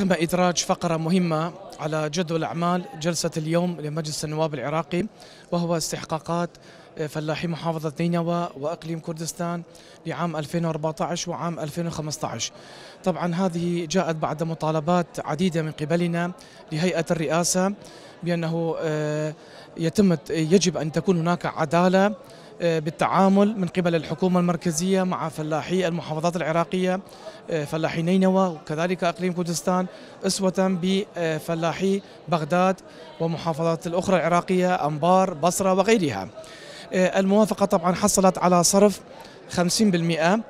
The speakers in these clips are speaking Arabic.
تم إدراج فقرة مهمة على جدول أعمال جلسة اليوم لمجلس النواب العراقي وهو استحقاقات فلاحي محافظة نينوى وأقليم كردستان لعام 2014 وعام 2015 طبعا هذه جاءت بعد مطالبات عديدة من قبلنا لهيئة الرئاسة بأنه آه، يتم يجب أن تكون هناك عدالة آه، بالتعامل من قبل الحكومة المركزية مع فلاحي المحافظات العراقية آه، فلاحي نينوى وكذلك أقليم كردستان أسوة بفلاحي بغداد ومحافظات الأخرى العراقية أنبار بصرة وغيرها آه، الموافقة طبعا حصلت على صرف 50%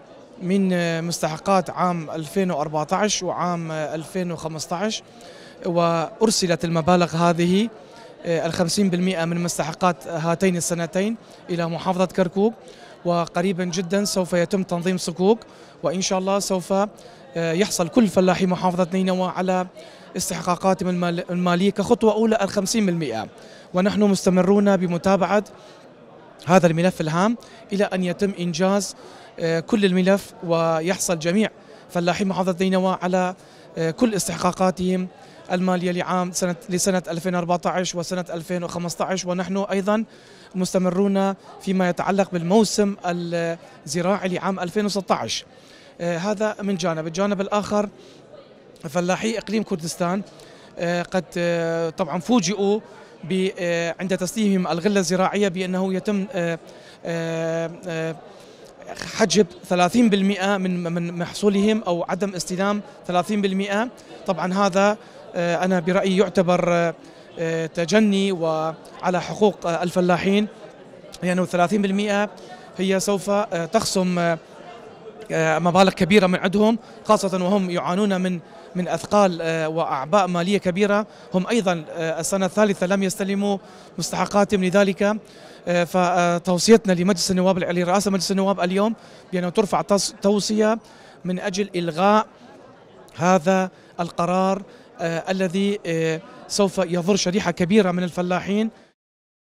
من آه، مستحقات عام 2014 وعام 2015 وأرسلت المبالغ هذه آه، الخمسين بالمئة من مستحقات هاتين السنتين إلى محافظة كركوك وقريبا جدا سوف يتم تنظيم صكوك وإن شاء الله سوف يحصل كل فلاحي محافظة نينوى على استحقاقاتهم المالية كخطوة أولى الخمسين بالمئة ونحن مستمرون بمتابعة هذا الملف الهام إلى أن يتم إنجاز آه، كل الملف ويحصل جميع فلاحي محافظة دينوى على آه، كل استحقاقاتهم المالية لعام سنة لسنة 2014 وسنة 2015 ونحن أيضا مستمرون فيما يتعلق بالموسم الزراعي لعام 2016 آه، هذا من جانب الجانب الآخر فلاحي إقليم كردستان قد طبعا فوجئوا آه، عند تسليمهم الغلة الزراعية بأنه يتم آه، آه، حجب 30% من من محصولهم او عدم استلام 30% طبعا هذا انا برايي يعتبر تجني وعلى حقوق الفلاحين لانه يعني 30% هي سوف تخصم آه، مبالغ كبيره من عندهم خاصه وهم يعانون من من اثقال آه، واعباء ماليه كبيره هم ايضا آه، السنه الثالثه لم يستلموا مستحقاتهم لذلك فتوصيتنا لمجلس النواب لرئاسه مجلس النواب اليوم بانه ترفع توصيه من اجل الغاء هذا القرار الذي سوف يضر شريحه كبيره من الفلاحين